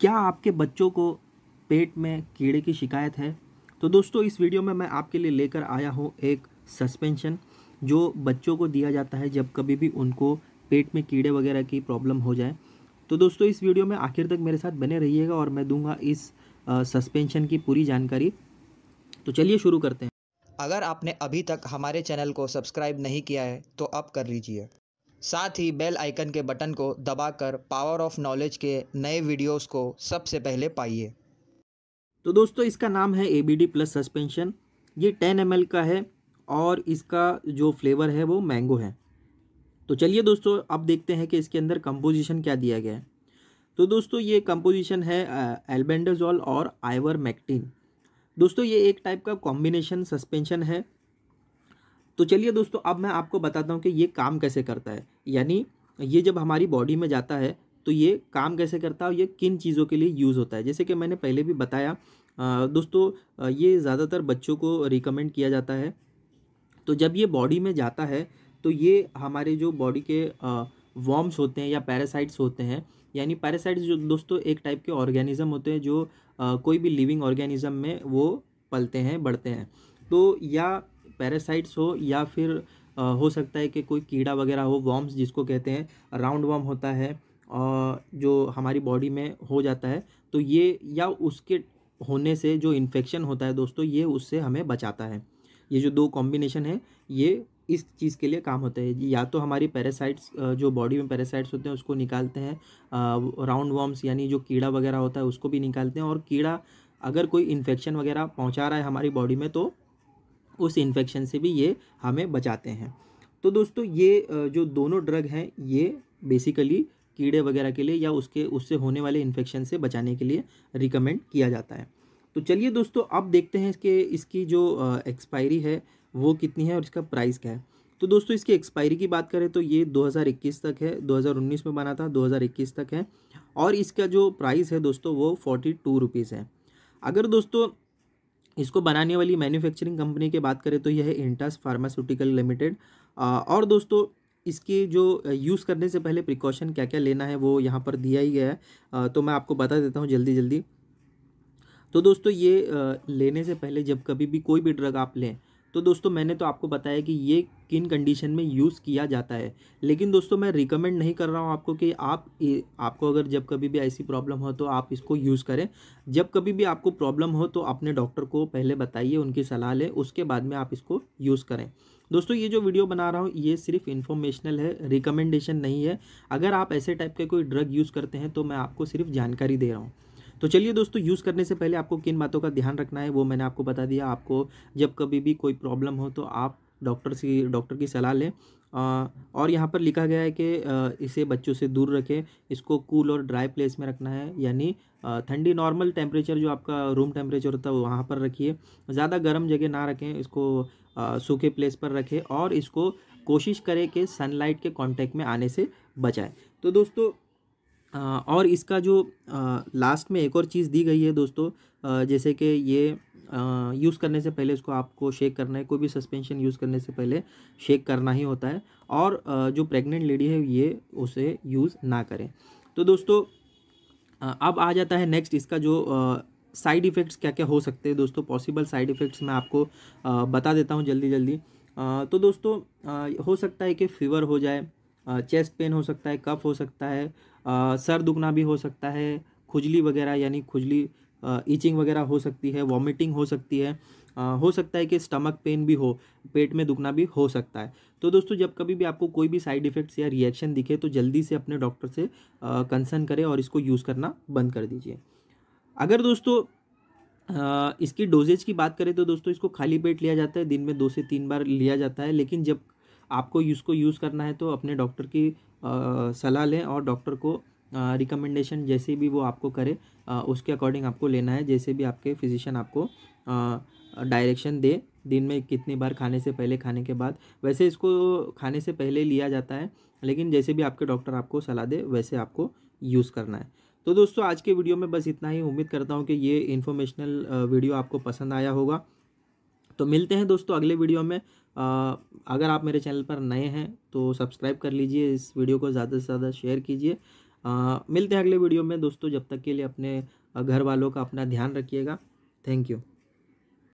क्या आपके बच्चों को पेट में कीड़े की शिकायत है तो दोस्तों इस वीडियो में मैं आपके लिए लेकर आया हूँ एक सस्पेंशन जो बच्चों को दिया जाता है जब कभी भी उनको पेट में कीड़े वगैरह की प्रॉब्लम हो जाए तो दोस्तों इस वीडियो में आखिर तक मेरे साथ बने रहिएगा और मैं दूंगा इस सस्पेंशन की पूरी जानकारी तो चलिए शुरू करते हैं अगर आपने अभी तक हमारे चैनल को सब्सक्राइब नहीं किया है तो अब कर लीजिए साथ ही बेल आइकन के बटन को दबाकर पावर ऑफ नॉलेज के नए वीडियोस को सबसे पहले पाइए तो दोस्तों इसका नाम है A B D plus suspension ये टेन एम का है और इसका जो फ्लेवर है वो मैंगो है तो चलिए दोस्तों अब देखते हैं कि इसके अंदर कंपोजिशन क्या दिया गया है तो दोस्तों ये कंपोजिशन है एल्बेंडाजॉल और आइवर मैक्टीन दोस्तों ये एक टाइप का कॉम्बिनेशन सस्पेंशन है तो चलिए दोस्तों अब मैं आपको बताता हूँ कि ये काम कैसे करता है यानी ये जब हमारी बॉडी में जाता है तो ये काम कैसे करता है और ये किन चीज़ों के लिए यूज़ होता है जैसे कि मैंने पहले भी बताया दोस्तों ये ज़्यादातर बच्चों को रिकमेंड किया जाता है तो जब ये बॉडी में जाता है तो ये हमारे जो बॉडी के वॉम्स होते हैं या पैरासाइट्स होते हैं यानी पैरासाइट्स जो दोस्तों एक टाइप के ऑर्गेनिज़म होते हैं जो कोई भी लिविंग ऑर्गेनिज़म में वो पलते हैं बढ़ते हैं तो या पैरासाइट्स हो या फिर आ, हो सकता है कि कोई कीड़ा वगैरह हो वॉम्स जिसको कहते हैं राउंड वॉम होता है आ, जो हमारी बॉडी में हो जाता है तो ये या उसके होने से जो इन्फेक्शन होता है दोस्तों ये उससे हमें बचाता है ये जो दो कॉम्बिनेशन है ये इस चीज़ के लिए काम होता है या तो हमारी पैरासाइट्स जो बॉडी में पैरासाइट्स होते हैं उसको निकालते हैं राउंड वॉम्स यानी जो कीड़ा वगैरह होता है उसको भी निकालते हैं और कीड़ा अगर कोई इन्फेक्शन वगैरह पहुंचा रहा है हमारी बॉडी में तो उस इन्फेक्शन से भी ये हमें बचाते हैं तो दोस्तों ये जो दोनों ड्रग हैं ये बेसिकली कीड़े वगैरह के लिए या उसके उससे होने वाले इन्फेक्शन से बचाने के लिए रिकमेंड किया जाता है तो चलिए दोस्तों अब देखते हैं कि इसकी जो एक्सपायरी है वो कितनी है और इसका प्राइस क्या है तो दोस्तों इसकी एक्सपायरी की बात करें तो ये 2021 तक है 2019 में बना था 2021 तक है और इसका जो प्राइस है दोस्तों वो फोर्टी टू रुपीज़ है अगर दोस्तों इसको बनाने वाली मैन्युफैक्चरिंग कंपनी की बात करें तो यह है इंटास फार्मास्यूटिकल लिमिटेड और दोस्तों इसके जो यूज़ करने से पहले प्रिकॉशन क्या क्या लेना है वो यहाँ पर दिया ही गया है तो मैं आपको बता देता हूँ जल्दी जल्दी तो दोस्तों ये लेने से पहले जब कभी भी कोई भी ड्रग आप लें तो दोस्तों मैंने तो आपको बताया कि ये किन कंडीशन में यूज़ किया जाता है लेकिन दोस्तों मैं रिकमेंड नहीं कर रहा हूँ आपको कि आप आपको अगर जब कभी भी ऐसी प्रॉब्लम हो तो आप इसको यूज़ करें जब कभी भी आपको प्रॉब्लम हो तो अपने डॉक्टर को पहले बताइए उनकी सलाह लें उसके बाद में आप इसको यूज़ करें दोस्तों ये जो वीडियो बना रहा हूँ ये सिर्फ इन्फॉर्मेशनल है रिकमेंडेशन नहीं है अगर आप ऐसे टाइप के कोई ड्रग यूज़ करते हैं तो मैं आपको सिर्फ जानकारी दे रहा हूँ तो चलिए दोस्तों यूज़ करने से पहले आपको किन बातों का ध्यान रखना है वो मैंने आपको बता दिया आपको जब कभी भी कोई प्रॉब्लम हो तो आप डॉक्टर से डॉक्टर की सलाह लें और यहाँ पर लिखा गया है कि इसे बच्चों से दूर रखें इसको कूल और ड्राई प्लेस में रखना है यानी ठंडी नॉर्मल टेम्परेचर जो आपका रूम टेम्परेचर होता है वहाँ पर रखिए ज़्यादा गर्म जगह ना रखें इसको सूखे प्लेस पर रखें और इसको कोशिश करें कि सनलाइट के कांटेक्ट में आने से बचाएं तो दोस्तों और इसका जो लास्ट में एक और चीज़ दी गई है दोस्तों जैसे कि ये यूज़ करने से पहले इसको आपको शेक करना है कोई भी सस्पेंशन यूज़ करने से पहले शेक करना ही होता है और जो प्रेग्नेंट लेडी है ये उसे यूज़ ना करें तो दोस्तों अब आ जाता है नेक्स्ट इसका जो साइड इफ़ेक्ट्स क्या क्या हो सकते हैं दोस्तों पॉसिबल साइड इफ़ेक्ट्स मैं आपको बता देता हूँ जल्दी जल्दी तो दोस्तों हो सकता है कि फीवर हो जाए चेस्ट पेन हो सकता है कफ हो सकता है सर दुखना भी हो सकता है खुजली वगैरह यानी खुजली ईचिंग वगैरह हो सकती है वॉमिटिंग हो सकती है हो सकता है कि स्टमक पेन भी हो पेट में दुखना भी हो सकता है तो दोस्तों जब कभी भी आपको कोई भी साइड इफ़ेक्ट्स या रिएक्शन दिखे तो जल्दी से अपने डॉक्टर से कंसर्न करें और इसको यूज़ करना बंद कर दीजिए अगर दोस्तों इसकी डोजेज की बात करें तो दोस्तों इसको खाली पेट लिया जाता है दिन में दो से तीन बार लिया जाता है लेकिन जब आपको इसको यूज़ करना है तो अपने डॉक्टर की सलाह लें और डॉक्टर को रिकमेंडेशन जैसे भी वो आपको करे आ, उसके अकॉर्डिंग आपको लेना है जैसे भी आपके फिजिशियन आपको डायरेक्शन दे दिन में कितनी बार खाने से पहले खाने के बाद वैसे इसको खाने से पहले लिया जाता है लेकिन जैसे भी आपके डॉक्टर आपको सलाह दे वैसे आपको यूज़ करना है तो दोस्तों आज के वीडियो में बस इतना ही उम्मीद करता हूँ कि ये इन्फॉर्मेशनल वीडियो आपको पसंद आया होगा तो मिलते हैं दोस्तों अगले वीडियो में आ, अगर आप मेरे चैनल पर नए हैं तो सब्सक्राइब कर लीजिए इस वीडियो को ज़्यादा से ज़्यादा शेयर कीजिए मिलते हैं अगले वीडियो में दोस्तों जब तक के लिए अपने घर वालों का अपना ध्यान रखिएगा थैंक यू